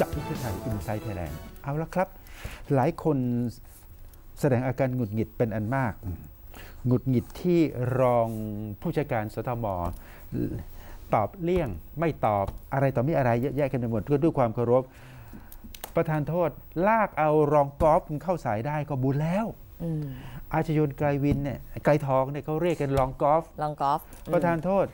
กับพิธีไทยอินไซต์ไทยแลนด์เอาละครับ หลายคนแสดงอาการหงุดหงิดเป็นอันมาก หงุดหงิดที่รองผู้จัดการสทมตอบเลี่ยงไม่ตอบอะไรต่อไม่อะไรเยอะแยะกันไปหมดเพื่อด้วยความเคารพ ประธานโทษลากเอารองกอล์ฟเข้าสายได้ก็บุญแล้วอาชยนไกลวินเนี่ยไกลทองเนี่ยเขาเรียกกันรองกอล์ฟรองกอล์ฟประธานโทษ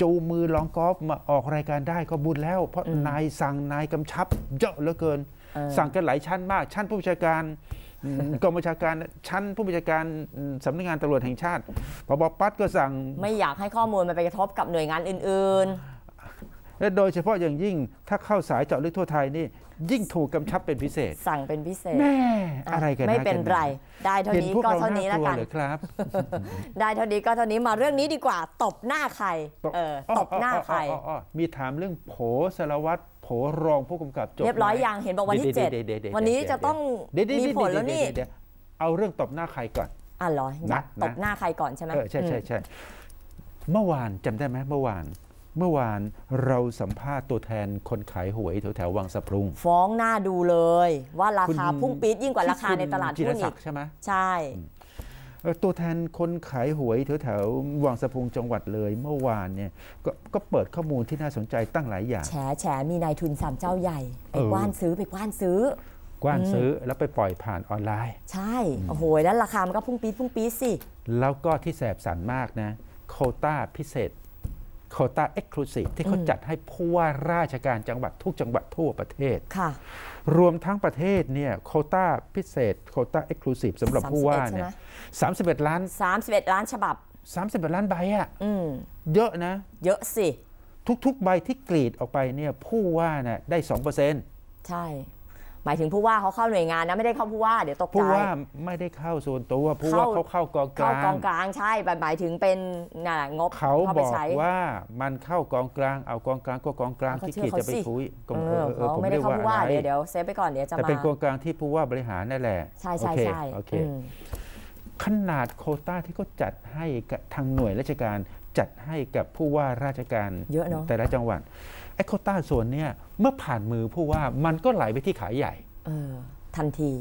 จูมือลองกอล์ฟมาออกรายการได้ก็บุญแล้ว เพราะนายสั่งนายกำชับเยอะเหลือเกิน สั่งกันหลายชั้นมาก ชั้นผู้บัญชาการกองบัญชาการชั้นผู้บัญชาการสำนักงานตำรวจแห่งชาติพบปัดก็สั่งไม่อยากให้ข้อมูลมันไปกระทบกับหน่วยงานอื่น ๆและโดยเฉพาะอย่างยิ่งถ้าเข้าสายเจาะลึกทั่วไทยนี่ยิ่งถูกกำชับเป็นพิเศษ สั่งเป็นพิเศษแม่อะไรกันไม่เป็นไร ได้เท่านี้ก็เท่านี้แล้วกันครับได้เท่านี้ก็เท่านี้มาเรื่องนี้ดีกว่า ตบหน้าใครเออตบหน้าใครมีถามเรื่องโผสารวัตรโผรองผู้กำกับจบเรียบร้อยอย่างเห็นบอกวันที่เจ็ดวันนี้จะต้องมีผลแล้วนี่เอาเรื่องตบหน้าใครก่อนอ่อเหรอตบหน้าใครก่อนใช่ไหมใช่ใช่ใช่เมื่อวานจำได้ไหมเมื่อวานเมื่อวานเราสัมภาษณ์ตัวแทนคนขายหวยแถวแถววังสะพุง ฟ้องหน้าดูเลยว่าราคาพุ่งปี๊ดยิ่งกว่าราคาในตลาดหุ้นอีกใช่ไหมใช่ ตัวแทนคนขายหวยแถวแววังสะพุงจังหวัดเลย เมื่อวานเนี่ยกก็เปิดข้อมูลที่น่าสนใจตั้งหลายอย่างแฉแฉมีนายทุนสามเจ้าใหญ่ ไปกว้านซื้อไปกว้านซื้อ กว้านซื้อแล้วไปปล่อยผ่านออนไลน์ ใช่โอ้โหแล้วราคามันก็พุ่งปี๊ดพุ่งปี๊ดสิแล้วก็ที่แสบสันมากนะโคต้าพิเศษโคต้าเอ็กซ์คลูซีฟที่เขาจัดให้ผู้ว่าราชการจังหวัดทุกจังหวัดทั่วประเทศ รวมทั้งประเทศเนี่ยโคต้าพิเศษโคต้าเอ็กซ์คลูซีฟสำหรับผู้ว่าเนี่ยสามสิบเอ็ดล้านสามสิบเอ็ดล้านฉบับสามสิบเอ็ดล้านใบอ่ะเยอะนะ เยอะสิ ทุกๆใบที่กรีดออกไปเนี่ยผู้ว่าน่ะได้สองเปอร์เซ็นต์ใช่มายถึงผู้ว่าเขาเข้าหน่วยงานนะไม่ได้เข้าผู้ว่าเดี๋ยวตกใจผู้ว่าไม่ได้เข้าส่วนตัวผู้ว่าเขาเข้ากองกลางเข้ากองกลางใช่หมายถึงเป็นงบเขาบอกว่ามันเข้ากองกลางเอากองกลางก็กองกลางที่เขียนจะไปคุยกองเออผมไม่ได้เข้าผู้ว่าเดี๋ยวเดี๋ยวเซฟไปก่อนเดี๋ยวจะมาแต่เป็นกองกลางที่ผู้ว่าบริหารนั่นแหละใช่ใช่ใช่โอเคขนาดโคต้าที่เขาจัดให้ทางหน่วยราชการจัดให้กับผู้ว่าราชการเยอะเนาะแต่ละจังหวัดไอ้โคต้าส่วนเนี้ยเมื่อผ่านมือผู้ว่ามันก็ไหลไปที่ขายใหญ่ เออทันที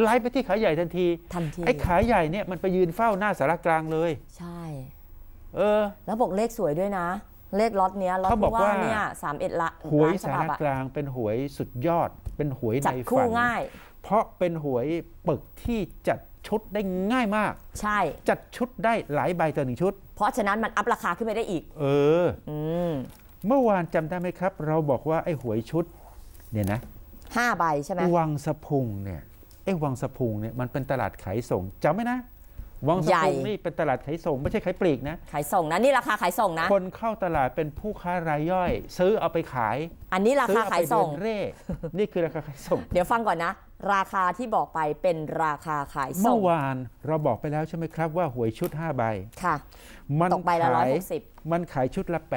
ไหลไปที่ขายใหญ่ทันทีทันทีไอ้ขายใหญ่เนี่ยมันไปยืนเฝ้าหน้าสารกลางเลย ใช่ เออ แล้วบอกเลขสวยด้วยนะเลขล็อตเนี้ยล็อตผู้ว่าเนี่ยสามเอ็ดละหวยสารกลาง เป็นหวยสุดยอด เป็นหวยในฝันจัดคู่ง่าย เพราะเป็นหวยปึกที่จัดชุดได้ง่ายมาก ใช่จัดชุดได้หลายใบต่อหนึ่งชุด เพราะฉะนั้นมันอัพราคาขึ้นไปได้อีก เออ เมื่อวานจำได้ไหมครับ เราบอกว่าไอ้หวยชุดเนี่ยนะห้าใบใช่ไหมวังสะพุงเนี่ยไอ้วังสะพุงเนี่ยมันเป็นตลาดขายส่งจำไหมนะวังสะพุงนี่เป็นตลาดขายส่งไม่ใช่ขายปลีกนะขายส่งนะ นี่ราคาขายส่งนะคนเข้าตลาดเป็นผู้ค้ารายย่อย ซื้อเอาไปขาย อันนี้ราคาขายส่งเร่นี่คือราคาขายส่ง เดี๋ยวฟังก่อนนะ ราคาที่บอกไปเป็นราคาขายส่งเมื่อวานเราบอกไปแล้วใช่ไหมครับว่าหวยชุด5ใบค่ะมันตกใบละร้อยหกสิบมันขายชุดละ 800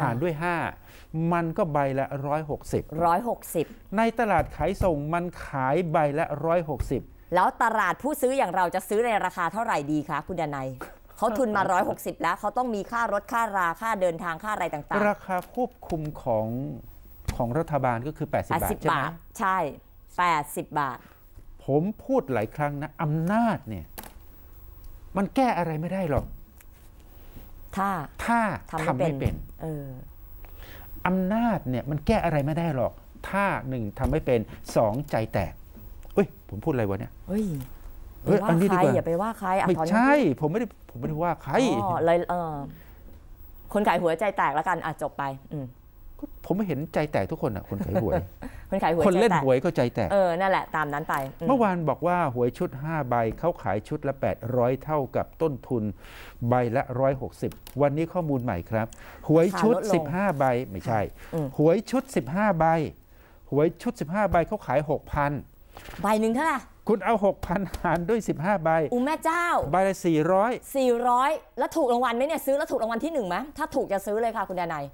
หารด้วย 5 มันก็ใบละ 160 160 ในตลาดขายส่งมันขายใบละ160แล้วตลาดผู้ซื้ออย่างเราจะซื้อในราคาเท่าไหร่ดีคะคุณดนายเขาทุนมา 160 แล้วเขาต้องมีค่ารถค่าราค่าเดินทางค่าอะไรต่าง ๆ ราคาควบคุมของของรัฐบาลก็คือ80บาทใช่ไหมใช่80บาท ผมพูดหลายครั้งนะอำนาจเนี่ย มันแก้อะไรไม่ได้หรอก ถ้าถ้าทำไม่เป็น เอออำนาจเนี่ยมันแก้อะไรไม่ได้หรอก ถ้าหนึ่งทำไม่เป็นสองใจแตกเฮ้ยผมพูดอะไรวะเนี่ย เฮ้ยวอาใันนี้ดีกว่าอย่าไปว่าใครไม่ใช่ ผมไม่ได้ผมไม่ได้ว่าใครอ๋อเลยเออคนขายหวยใจแตกแล้วกันอ่ะจบไป อืผมไม่เห็นใจแตกทุกคนอ่ะ คนขายหวยคนขายหวยคนเล่นหวยก็ใจแตก เออนั่นแหละตามนั้นไป เมื่อวานบอกว่าหวยชุด5ใบเขาขายชุดละ800 เท่ากับต้นทุนใบละ160วันนี้ข้อมูลใหม่ครับ หวยชุด15 ใบไม่ใช่หวยชุด 15 ใบหวยชุด 15 ใบเขาขาย 6,000ใบหนึ่งเท่าไหร่ คุณเอา 6,000 หารด้วย 15ใบอูแม่เจ้า ใบละ400 400 แล้วถูกรางวัลไหมเนี่ยซื้อแล้วถูกรางวัลที่หนึ่งไหมถ้าถูกจะซื้อเลยค่ะคุณดานาย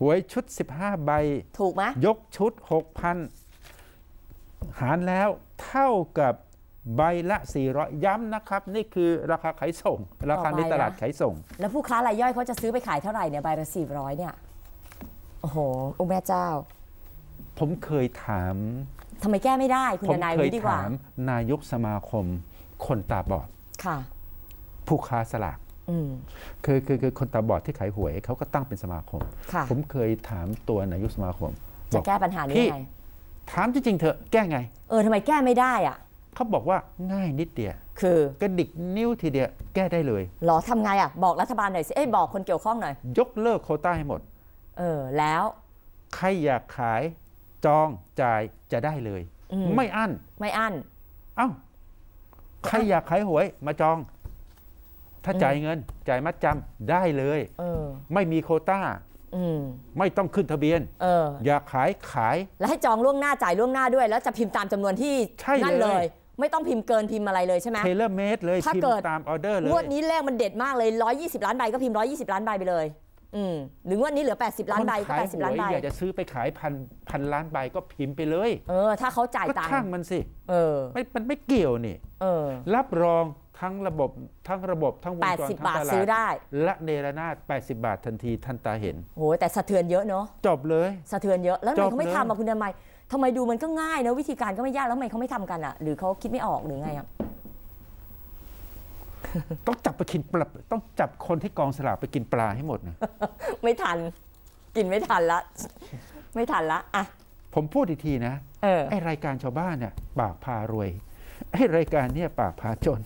หวยชุด 15ใบ ถูกไหมยกชุด 6,000 หารแล้วเท่ากับใบละ 400 ย้ำนะครับ นี่คือราคาขายส่งราคาในตลาดขายส่ง แล้วผู้ค้ารายย่อยเขาจะซื้อไปขายเท่าไหร่เนี่ยใบละ400เนี่ย โอ้โห อุแม่เจ้า ผมเคยถามทำไมแก้ไม่ได้คุณนายวิยดีกว่าถามนายกสมาคม คนตาบอด ค่ะผู้ค้าสลากคือคือคือคนตาบอดที่ขายหวย เขาก็ตั้งเป็นสมาคมคผมเคยถามตัวนายกสมาคมจะแก้ปัญหานี้่ไง ถามจริงๆเถอะแก้ไง เออทำไมแก้ไม่ได้อ่ะ เขาบอกว่าง่ายนิดเดียว คือกระดิกนิ้วทีเดียวแก้ได้เลย หรอทำไงอ่ะบอกรัฐบาลหน่อยสิ เอ้ยบอกคนเกี่ยวข้องหน่อย ยกเลิกโค้ต้าให้หมด เออ แล้ว ใครอยากขายจองจ่ายจะได้เลย ไม่อั้นไม่อั้นเอ้าใครอยากขายหวยมาจอง ถ้าจ่ายเงินจ่ายมัดจำได้เลยไม่มีโคต้าไม่ต้องขึ้นทะเบียนออยากขายขาย และให้จองล่วงหน้าจ่ายล่วงหน้าด้วยแล้วจะพิมพ์ตามจำนวนที่นั่นเลย ไม่ต้องพิมพ์เกินพิมพ์อะไรเลยใช่ไหมเทเลเมตรเลยพิมพ์ตามออเดอร์เลยงวดนี้แลกมันเด็ดมาก เลย120ล้านใบก็พิมพ์120ล้านใบไปเลยหรืองวดนี้เหลือ 80 ล้านใบก็ 80 ล้านใบอยากจะซื้อไปขายพันพันล้านใบก็พิมพ์ไปเลย เออถ้าเขาจ่ายตังค์ช่างมันสิ เออไม่มันไม่เกี่ยวนี่ เออรับรองทั้งระบบทั้งระบบทั้งวงจรทั้งตลาดซื้อได้ และเนรนาศ80 บาททันทีทันตาเห็นโอ้แต่สะเทือนเยอะเนาะ จบเลย สะเทือนเยอะแล้วทำไมเขาไม่ทำอ่ะคุณทำไมทำไมดูมันก็ง่ายนะวิธีการก็ไม่ยากแล้วทำไมเขาไม่ทำกันอ่ะหรือเขาคิดไม่ออกหรือไงครับต้องจับไปกินปลาต้องจับคนที่กองสลากไปกินปลาให้หมดนะไม่ทัน กินไม่ทันละ ไม่ทันละอ่ะผมพูดอีกทีนะไอรายการชาวบ้านเนี่ยปากพารวยไอรายการเนี่ยปากพาจน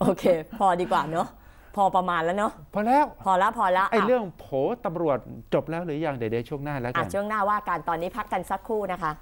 โอเค พอดีกว่าเนาะพอประมาณแล้วเนาะพอแล้ว พอละพอละไอเรื่องโผตำรวจจบแล้วหรือยังเดี๋ยวช่วงหน้าแล้วกันช่วงหน้าว่าการตอนนี้พักกันสักครู่นะคะ